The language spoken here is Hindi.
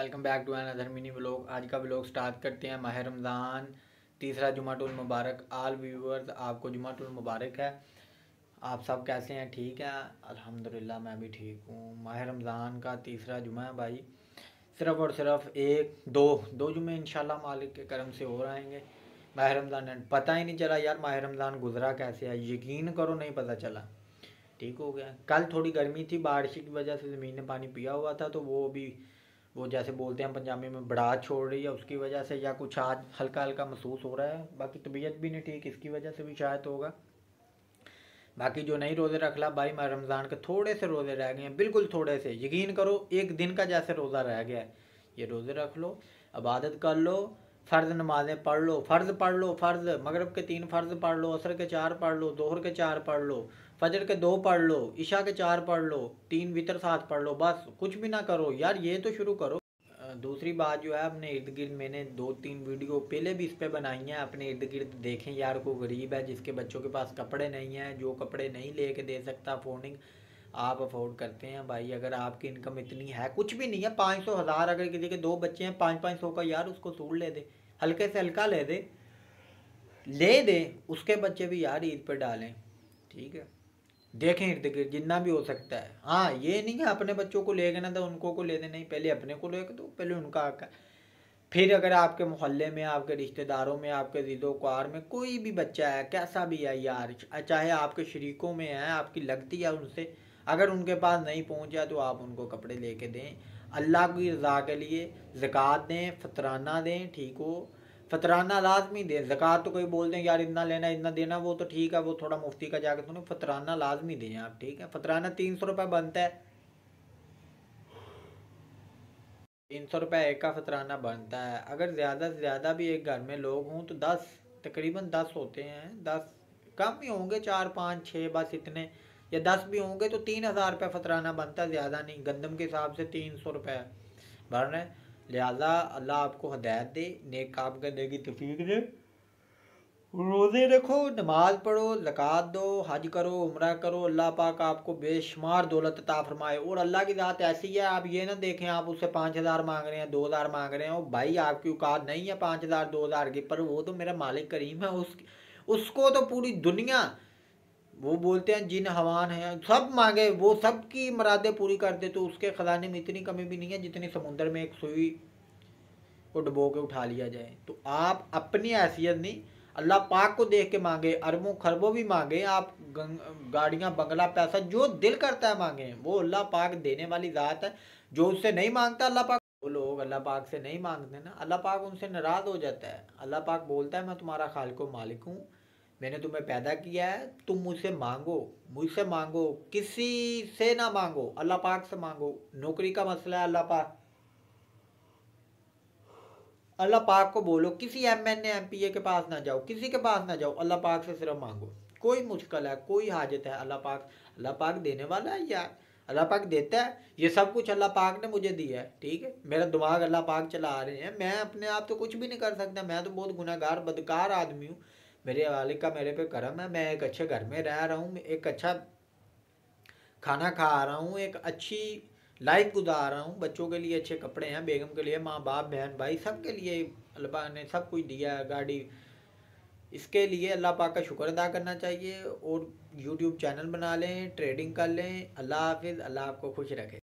welcome back to another mini blog आज का ब्लॉग स्टार्ट करते हैं माह रमज़ान तीसरा जुमाटुल मुबारक आल व्यूअर्स आपको जुमाटुल मुबारक है आप सब कैसे हैं ठीक है अल्हम्दुलिल्लाह मैं भी ठीक हूँ माह रमज़ान का तीसरा जुमा है भाई सिर्फ़ और सिर्फ एक दो दो जुमे इन मालिक के करम से हो रहेंगे माह रमज़ान पता ही नहीं चला यार माह रमज़ान गुजरा कैसे है यकीन करो नहीं पता चला ठीक हो गया कल थोड़ी गर्मी थी बारिश की वजह से ज़मीन ने पानी पिया हुआ था तो वो भी वो जैसे बोलते हैं पंजाबी में बढ़ात छोड़ रही है उसकी वजह से या कुछ आज हल्का हल्का महसूस हो रहा है बाकी तबीयत भी नहीं ठीक इसकी वजह से भी शायद होगा बाकी जो नहीं रोज़े रख ला भाई मैं रमज़ान के थोड़े से रोज़े रह गए हैं बिल्कुल थोड़े से यकीन करो एक दिन का जैसे रोज़ा रह गया है ये रोज़े रख लो इबादत कर लो फ़र्ज़ नमाज़ें पढ़ लो फ़र्ज़ पढ़ लो फ़र्ज़ मगरब के तीन फ़र्ज़ पढ़ लो असर के चार पढ़ लो दोहर के चार पढ़ लो फजर के दो पढ़ लो ईशा के चार पढ़ लो तीन वितर साथ पढ़ लो बस कुछ भी ना करो यार ये तो शुरू करो दूसरी बात जो है अपने इर्द गिर्द मैंने दो तीन वीडियो पहले भी इस पर बनाई हैं अपने इर्द गिर्द देखें यार को गरीब है जिसके बच्चों के पास कपड़े नहीं हैं जो कपड़े नहीं ले दे सकता फोनिंग आप अफोर्ड करते हैं भाई अगर आपकी इनकम इतनी है कुछ भी नहीं है पाँच सौ हज़ार अगर किसी के दो बच्चे हैं पाँच पाँच सौ का यार उसको सूट ले दे हल्के से हल्का ले दे ले दे उसके बच्चे भी यार ईद पर डालें ठीक है देखें इर्द गिर्द जितना भी हो सकता है हाँ ये नहीं है अपने बच्चों को ले गना था तो उनको को ले देना नहीं पहले अपने को ले दो पहले उनका आका फिर अगर आपके मोहल्ले में आपके रिश्तेदारों में आपके जिदो कुआर में कोई भी बच्चा है कैसा भी है यार चाहे आपके शरीकों में है आपकी लगती है उनसे अगर उनके पास नहीं पहुंचा तो आप उनको कपड़े लेके दें अल्लाह की रजा के लिए ज़क़़त दें फतराना दें ठीक हो फतराना लाजमी दें ज़क़़त तो कोई बोलते हैं यार इतना लेना इतना देना वो तो ठीक है वो थोड़ा मुफ्ती का जाके सुनो फतराना लाजमी दें आप ठीक है फतराना तीन सौ रुपये बनता है तीन सौ रुपये एक का फतराना बनता है अगर ज़्यादा से ज़्यादा भी एक घर में लोग हों तो दस तकरीबन दस होते हैं दस कम ही होंगे चार पाँच छः बस इतने या दस भी होंगे तो तीन हज़ार रुपये फतराना बनता ज़्यादा नहीं गंदम के हिसाब से तीन सौ रुपये भर रहे लिहाजा अल्लाह आपको हदायत दे नेक काम करने की तफीक दे रोज़े रखो नमाज पढ़ो जक़ात दो हज करो उम्र करो अल्लाह पाक आपको बेशुमार दौलत ता फरमाए और अल्लाह की ज़ात ऐसी है आप ये ना देखें आप उससे पाँच हज़ार मांग रहे हैं दो हज़ार मांग रहे हैं और भाई आपकी औकात नहीं है पाँच हज़ार दो हज़ार की पर वो तो मेरा मालिक करीम है उस उसको तो पूरी दुनिया वो बोलते हैं जिन हवान हैं सब मांगे वो सब की मरादे पूरी कर दे तो उसके ख़जाने में इतनी कमी भी नहीं है जितनी समुंदर में एक सुई को डुबो के उठा लिया जाए तो आप अपनी हैसियत नहीं अल्लाह पाक को देख के मांगे अरबों खरबों भी मांगे आप गाड़ियाँ बंगला पैसा जो दिल करता है मांगे वो अल्लाह पाक देने वाली ज़ात है जो उससे नहीं मांगता अल्लाह पाक वो लोग अल्लाह पाक से नहीं मांगते ना अल्लाह पाक उनसे नाराज़ हो जाता है अल्लाह पाक बोलता है मैं तुम्हारा खाल को मालिक हूँ मैंने तुम्हें पैदा किया है तुम मुझसे मांगो मुझसे मांगो किसी से ना मांगो अल्लाह पाक से मांगो नौकरी का मसला है अल्लाह पाक अल्लाह पाक को बोलो किसी M N M P A के पास ना जाओ किसी के पास ना जाओ अल्लाह पाक से सिर्फ मांगो कोई मुश्किल है कोई हाजत है अल्लाह पाक अल्लाह पाक देने वाला है यार अल्लाह पाक देता है ये सब कुछ अल्लाह पाक ने मुझे दिया है ठीक है मेरा दिमाग अल्लाह पाक चला आ रहे हैं मैं अपने आप तो कुछ भी नहीं कर सकता मैं तो बहुत गुनागार बदकार आदमी हूँ मेरे वालिक का मेरे पे करम है मैं एक अच्छे घर में रह रहा हूँ एक अच्छा खाना खा रहा हूँ एक अच्छी लाइफ गुजार रहा हूँ बच्चों के लिए अच्छे कपड़े हैं बेगम के लिए माँ बाप बहन भाई सब के लिए अल्लाह ने सब कुछ दिया है गाड़ी इसके लिए अल्लाह पाक का शुक्र अदा करना चाहिए और यूट्यूब चैनल बना लें ट्रेडिंग कर लें अल्लाह हाफिज़ अल्लाह आपको खुश रखे